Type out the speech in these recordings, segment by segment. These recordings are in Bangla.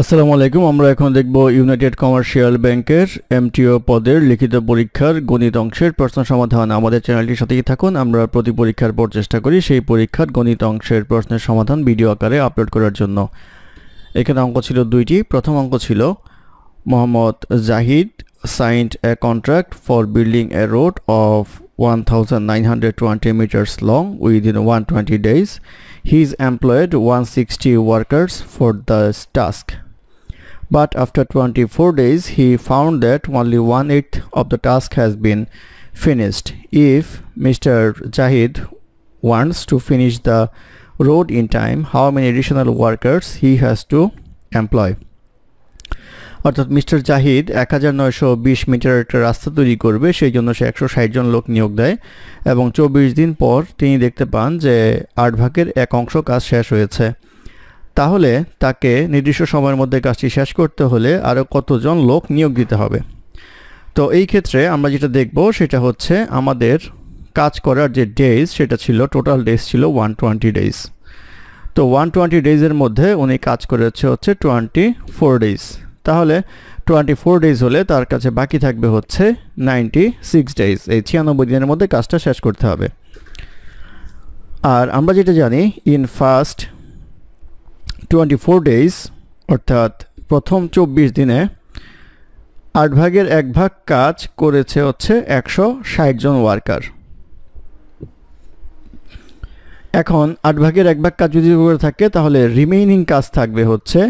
আসসালামু আলাইকুম আমরা এখন দেখব ইউনাইটেড কমার্শিয়াল ব্যাংকের এমটিও পদের লিখিত পরীক্ষার গণিত অংশের প্রশ্ন সমাধান আমাদের চ্যানেলটির সাথেই থাকুন আমরা প্রতি পরীক্ষার পর চেষ্টা করি সেই পরীক্ষার গণিত অংশের প্রশ্নের সমাধান ভিডিও আকারে আপলোড করার জন্য এখানে অঙ্ক ছিল দুইটি প্রথম অঙ্ক ছিল Mohammad Zahid signed a contract for building a road of one 1920 meters one twenty days he is employed one sixty workers for the task but after 24 days he found that only one-eighth of the task has been finished. If Mr. Jahid wants to finish the road in time, how many additional workers he has to employ? অর্থাৎ মিস্টার জাহিদ এক হাজার নয়শো বিশ মিটার একটা রাস্তা তৈরি করবে সেই জন্য সে একশো ষাট জন লোক নিয়োগ দেয় এবং চব্বিশ দিন পর তিনি দেখতে পান যে আট ভাগের এক অংশ কাজ শেষ হয়েছে তাহলে তাকে নির্দিষ্ট সময়ের মধ্যে কাজটি শেষ করতে হলে আরও কতজন লোক নিয়োগ দিতে হবে তো এই ক্ষেত্রে আমরা যেটা দেখব সেটা হচ্ছে আমাদের কাজ করার যে ডেজ সেটা ছিল টোটাল ডেজ ছিল ওয়ান টোয়েন্টি ডেজ তো ওয়ান টোয়েন্টি ডেজের মধ্যে উনি কাজ করেছে হচ্ছে টোয়েন্টি ফোর ডেজ তাহলে টোয়েন্টি ফোর ডেজ হলে তার কাছে বাকি থাকবে হচ্ছে নাইনটি সিক্স ডেজ এই ছিয়ানব্বই দিনের মধ্যে কাজটা শেষ করতে হবে আর আমরা যেটা জানি in first twenty four days অর্থাৎ প্রথম চব্বিশ দিনে আট ভাগের এক ভাগ কাজ করেছে হচ্ছে একশো ষাট জন ওয়ার্কার এখন আট ভাগের এক ভাগ কাজ যদি করে থাকে তাহলে রিমেইনিং কাজ থাকবে হচ্ছে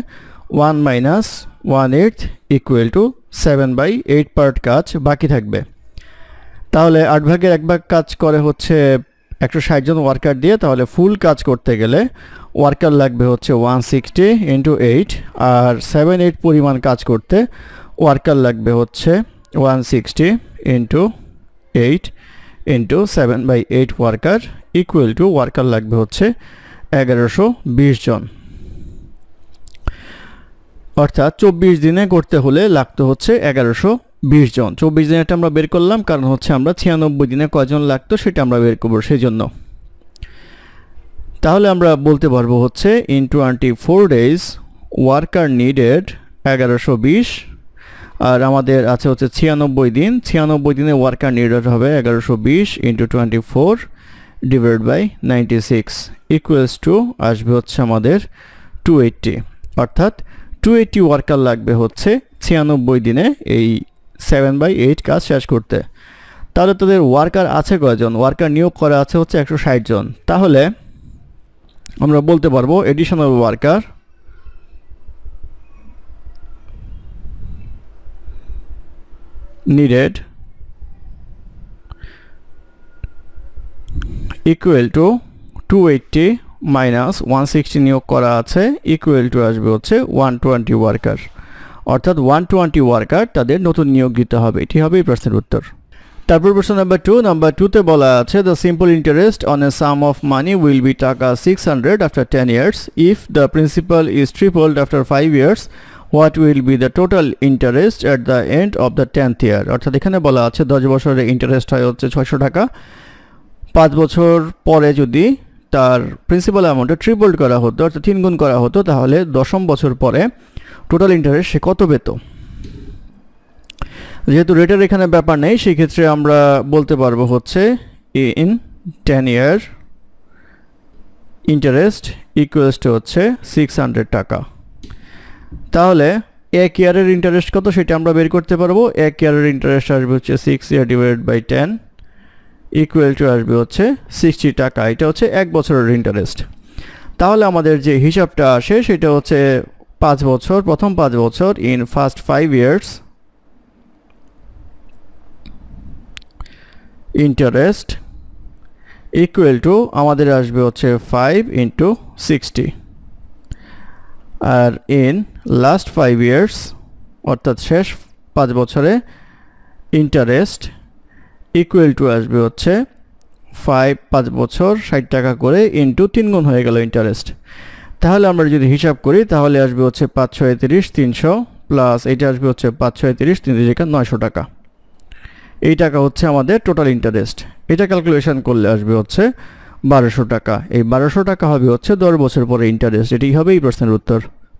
one minus one eight equal to seven by eight part কাজ বাকি থাকবে তাহলে আট ভাগের এক ভাগ কাজ করে হচ্ছে একশো জন ওয়ার্কার দিয়ে তাহলে ফুল কাজ করতে গেলে ওয়ার্কার লাগবে হচ্ছে ওয়ান সিক্সটি ইন্টু এইট আর সেভেন এইট পরিমাণ কাজ করতে ওয়ার্কার লাগবে হচ্ছে one sixty into eight into seven by eight worker equal to worker লাগবে হচ্ছে এগারোশো বিশ জন অর্থাৎ চব্বিশ দিনে করতে হলে লাগতে হচ্ছে এগারোশো বিশ জন চব্বিশ দিনেরটা আমরা বের করলাম কারণ হচ্ছে আমরা ছিয়ানব্বই দিনে কজন লাগতো সেটা আমরা বের করবো জন্য তাহলে আমরা বলতে পারবো হচ্ছে in twenty four days worker needed এগারোশো বিশ আর আমাদের আছে হচ্ছে ছিয়ানব্বই দিন ছিয়ানব্বই দিনে ওয়ার্কার নিডেড হবে এগারোশো বিশ into twenty four divide by ninety six to আসবে হচ্ছে আমাদের টু এইটটি অর্থাৎ টু এইট্টি ওয়ার্কার লাগবে হচ্ছে ছিয়ানব্বই দিনে এই সেভেন বাই এইট কাজ শেষ করতে তাহলে তাদের ওয়ার্কার আছে কয়জন ওয়ার্কার নিয়োগ করা আছে হচ্ছে একশো জন তাহলে আমরা বলতে পারবো additional worker needed to two 280 minus sixty নিয়োগ করা আছে ইকুয়েল টু আসবে হচ্ছে টোয়েন্টি ওয়ার্কার অর্থাৎ ওয়ান টোয়েন্টি ওয়ার্কার তাদের নতুন নিয়োগ দিতে হবে এটি হবে এই প্রশ্নের উত্তর তারপর প্রশ্ন নাম্বার টু নাম্বার টুতে বলা আছে the simple interest on a sum of money will be টাকা six hundred after ten years if the principal is tripled after five years what will be the total interest at the end of the tenth year অর্থাৎ এখানে বলা আছে দশ বছরের ইন্টারেস্ট হয় হচ্ছে ছয়শো টাকা পাঁচ বছর পরে যদি তার প্রিন্সিপাল অ্যামাউন্টে ট্রিপল্ড করা হতো অর্থাৎ তিনগুণ করা হতো তাহলে দশম বছর পরে টোটাল ইন্টারেস্ট সে কত পেত যেহেতু রেটের এখানে ব্যাপার নেই সেক্ষেত্রে আমরা বলতে পারবো হচ্ছে ইন টেন ইয়ার ইন্টারেস্ট ইকুয়েস্ট হচ্ছে সিক্স হান্ড্রেড টাকা তাহলে এক ইয়ারের ইন্টারেস্ট কত সেটা আমরা বের করতে পারবো এক ইয়ারের ইন্টারেস্ট আসবে হচ্ছে six year divide by ten equal to আসবে হচ্ছে সিক্সটি টাকা এটা হচ্ছে এক বছরের ইন্টারেস্ট তাহলে আমাদের যে হিসাবটা আসে সেটা হচ্ছে পাঁচ বছর প্রথম পাঁচ বছর in first five years interest equal to আমাদের আসবে হচ্ছে ফাইভ ইন্টু সিক্সটি আর ইন লাস্ট ফাইভ ইয়ার্স অর্থাৎ শেষ পাঁচ বছরে ইন্টারেস্ট ইকুয়াল টু আসবে হচ্ছে ফাইভ পাঁচ বছর ষাট টাকা করে ইন্টু তিন গুণ হয়ে গেল ইন্টারেস্ট তাহলে আমরা যদি হিসাব করি তাহলে আসবে হচ্ছে পাঁচ ছয় তিরিশ তিনশো প্লাস এইটা আসবে হচ্ছে পাঁচ ছয় তিরিশ তিন টাকা নয়শো টাকা এই টাকা হচ্ছে আমাদের টোটাল ইন্টারেস্ট এটা ক্যালকুলেশন করলে আসবে হচ্ছে বারোশো টাকা এই বারোশো টাকা হবে হচ্ছে দশ বছর পরে ইন্টারেস্ট এটি হবে এই প্রশ্নের উত্তর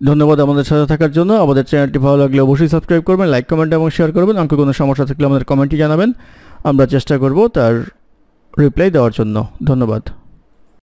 ধন্যবাদ আমাদের সাথে থাকার জন্য আমাদের চ্যানেলটি ভালো লাগলে অবশ্যই সাবস্ক্রাইব করবেন লাইক কমেন্ট এবং শেয়ার করবেন আমাকে কোনো সমস্যা থাকলে আমাদের কমেন্টে জানাবেন আমরা চেষ্টা করব তার রিপ্লাই দেওয়ার জন্য ধন্যবাদ